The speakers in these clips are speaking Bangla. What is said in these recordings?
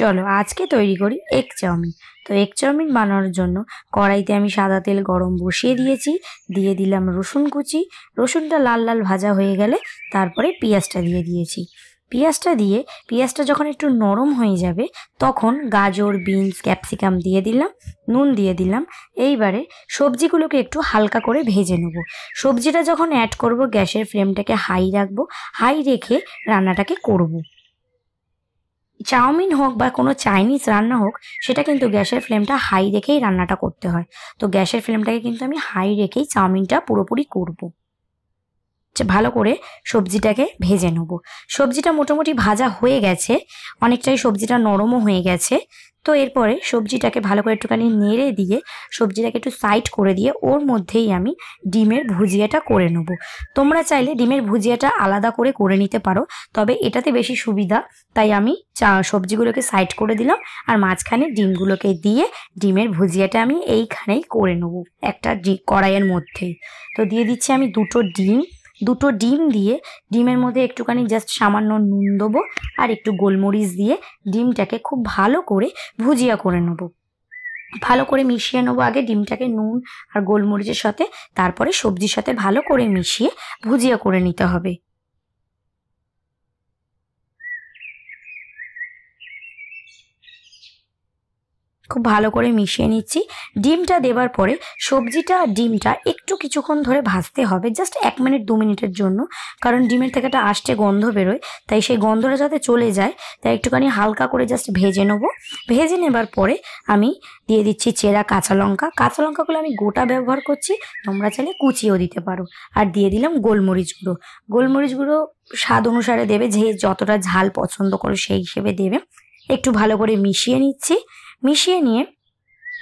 চলো আজকে তৈরি করি এগ চাউমিন তো এগ চাউমিন বানানোর জন্য কড়াইতে আমি সাদা তেল গরম বসিয়ে দিয়েছি দিয়ে দিলাম রসুন কুচি রসুনটা লাল লাল ভাজা হয়ে গেলে তারপরে পেঁয়াজটা দিয়ে দিয়েছি পেঁয়াজটা দিয়ে পেঁয়াজটা যখন একটু নরম হয়ে যাবে তখন গাজর বিনস ক্যাপসিকাম দিয়ে দিলাম নুন দিয়ে দিলাম এইবারে সবজিগুলোকে একটু হালকা করে ভেজে নেব সবজিটা যখন অ্যাড করব গ্যাসের ফ্লেমটাকে হাই রাখবো হাই রেখে রান্নাটাকে করবো চাউমিন হোক বা কোনো চাইনিজ রান্না হোক সেটা কিন্তু গ্যাসের ফ্লেমটা হাই রেখেই রান্নাটা করতে হয় তো গ্যাসের ফ্লেমটাকে কিন্তু আমি হাই রেখেই চাউমিনটা পুরোপুরি করব। আচ্ছা, ভালো করে সবজিটাকে ভেজে নেব সবজিটা মোটামুটি ভাজা হয়ে গেছে অনেকটাই সবজিটা নরমও হয়ে গেছে তো এরপরে সবজিটাকে ভালো করে একটুখানি নেড়ে দিয়ে সবজিটাকে একটু সাইড করে দিয়ে ওর মধ্যেই আমি ডিমের ভুজিয়াটা করে নেব তোমরা চাইলে ডিমের ভুজিয়াটা আলাদা করে করে নিতে পারো তবে এটাতে বেশি সুবিধা তাই আমি চা সবজিগুলোকে সাইড করে দিলাম আর মাঝখানে ডিমগুলোকে দিয়ে ডিমের ভুজিয়াটা আমি এইখানেই করে নেব একটা ডি কড়াইয়ের মধ্যেই তো দিয়ে দিচ্ছি আমি দুটো ডিম দুটো ডিম দিয়ে ডিমের মধ্যে একটুখানি জাস্ট সামান্য নুন দেবো আর একটু গোলমরিচ দিয়ে ডিমটাকে খুব ভালো করে ভুজিয়া করে নেবো ভালো করে মিশিয়ে নেবো আগে ডিমটাকে নুন আর গোলমরিচের সাথে তারপরে সবজির সাথে ভালো করে মিশিয়ে ভুজিয়া করে নিতে হবে খুব ভালো করে মিশিয়ে নিচ্ছি ডিমটা দেবার পরে সবজিটা আর ডিমটা একটু কিছুক্ষণ ধরে ভাজতে হবে জাস্ট এক মিনিট দু মিনিটের জন্য কারণ ডিমের থেকে একটা আসতে গন্ধ বেরোয় তাই সেই গন্ধটা যাতে চলে যায় তাই একটুখানি হালকা করে জাস্ট ভেজে নেব ভেজে নেবার পরে আমি দিয়ে দিচ্ছি চেরা কাঁচা লঙ্কা কাঁচা লঙ্কাগুলো আমি গোটা ব্যবহার করছি তোমরা চাইলে কুচিয়েও দিতে পারো আর দিয়ে দিলাম গোলমরিচ গুঁড়ো গোলমরিচ গুঁড়ো স্বাদ অনুসারে দেবে যে যতটা ঝাল পছন্দ করো সেই হিসেবে দেবে একটু ভালো করে মিশিয়ে নিচ্ছি মিশিয়ে নিয়ে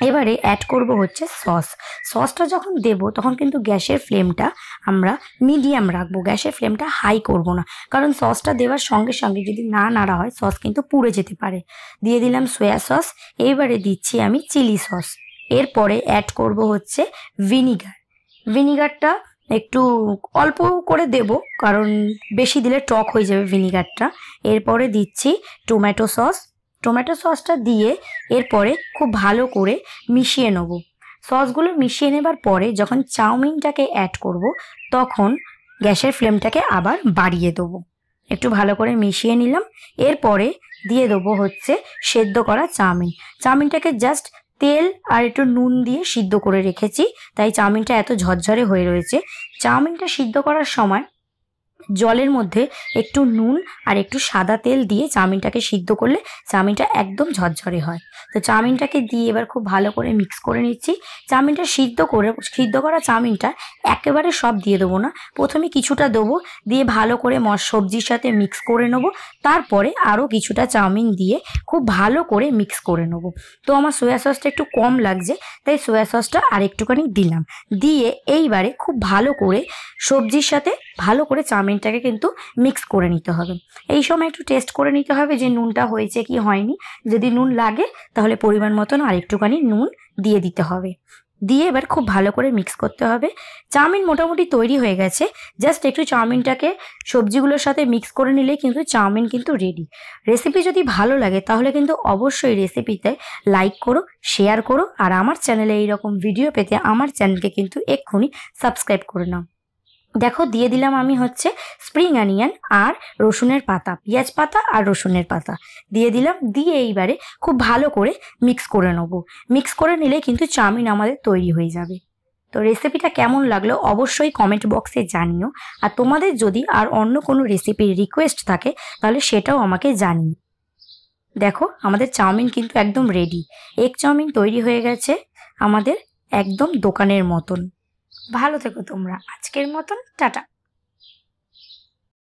এবারে অ্যাড করব হচ্ছে সস সসটা যখন দেব তখন কিন্তু গ্যাসের ফ্লেমটা আমরা মিডিয়াম রাখবো গ্যাসের ফ্লেমটা হাই করব না কারণ সসটা দেওয়ার সঙ্গে সঙ্গে যদি না নাড়া হয় সস কিন্তু পুড়ে যেতে পারে দিয়ে দিলাম সোয়া সস এইবারে দিচ্ছি আমি চিলি সস এরপরে অ্যাড করব হচ্ছে ভিনিগার ভিনিগারটা একটু অল্প করে দেব কারণ বেশি দিলে টক হয়ে যাবে ভিনিগারটা এরপরে দিচ্ছি টমেটো সস টমেটো সসটা দিয়ে এরপরে খুব ভালো করে মিশিয়ে নেব সসগুলো মিশিয়ে নেবার পরে যখন চাউমিনটাকে অ্যাড করব তখন গ্যাসের ফ্লেমটাকে আবার বাড়িয়ে দেবো একটু ভালো করে মিশিয়ে নিলাম এরপরে দিয়ে দেবো হচ্ছে সেদ্ধ করা চাউমিন চাউমিনটাকে জাস্ট তেল আর একটু নুন দিয়ে সিদ্ধ করে রেখেছি তাই চাউমিনটা এত ঝরঝরে হয়ে রয়েছে চাউমিনটা সিদ্ধ করার সময় জলের মধ্যে একটু নুন আর একটু সাদা তেল দিয়ে চাউমিনটাকে সিদ্ধ করলে চাউমিনটা একদম ঝরঝরে হয় তো চাউমিনটাকে দিয়ে এবার খুব ভালো করে মিক্স করে নিচ্ছি চাউমিনটা সিদ্ধ করে সিদ্ধ করা চাউমিনটা একেবারে সব দিয়ে দেবো না প্রথমে কিছুটা দেবো দিয়ে ভালো করে মশ সবজির সাথে মিক্স করে নেবো তারপরে আরও কিছুটা চাউমিন দিয়ে খুব ভালো করে মিক্স করে নেবো তো আমার সোয়া সসটা একটু কম লাগছে তাই সোয়া সসটা আর একটুখানি দিলাম দিয়ে এইবারে খুব ভালো করে সবজির সাথে ভালো করে চাউমিনটাকে কিন্তু মিক্স করে নিতে হবে এই সময় একটু টেস্ট করে নিতে হবে যে নুনটা হয়েছে কি হয়নি যদি নুন লাগে তাহলে পরিমাণ মতন আরেকটুখানি নুন দিয়ে দিতে হবে দিয়ে এবার খুব ভালো করে মিক্স করতে হবে চাউমিন মোটামুটি তৈরি হয়ে গেছে জাস্ট একটু চাউমিনটাকে সবজিগুলোর সাথে মিক্স করে নিলে কিন্তু চাউমিন কিন্তু রেডি রেসিপি যদি ভালো লাগে তাহলে কিন্তু অবশ্যই রেসিপিতে লাইক করো শেয়ার করো আর আমার চ্যানেলে এইরকম ভিডিও পেতে আমার চ্যানেলকে কিন্তু এক্ষুনি সাবস্ক্রাইব করে নাও দেখো দিয়ে দিলাম আমি হচ্ছে স্প্রিং অনিয়ন আর রসুনের পাতা পেঁয়াজ পাতা আর রসুনের পাতা দিয়ে দিলাম দিয়ে এইবারে খুব ভালো করে মিক্স করে নেব মিক্স করে নিলে কিন্তু চাউমিন আমাদের তৈরি হয়ে যাবে তো রেসিপিটা কেমন লাগলো অবশ্যই কমেন্ট বক্সে জানিও আর তোমাদের যদি আর অন্য কোনো রেসিপির রিকোয়েস্ট থাকে তাহলে সেটাও আমাকে জানিও দেখো আমাদের চাউমিন কিন্তু একদম রেডি এগ চাউমিন তৈরি হয়ে গেছে আমাদের একদম দোকানের মতন ভালো থেকো তোমরা আজকের মতন টাটা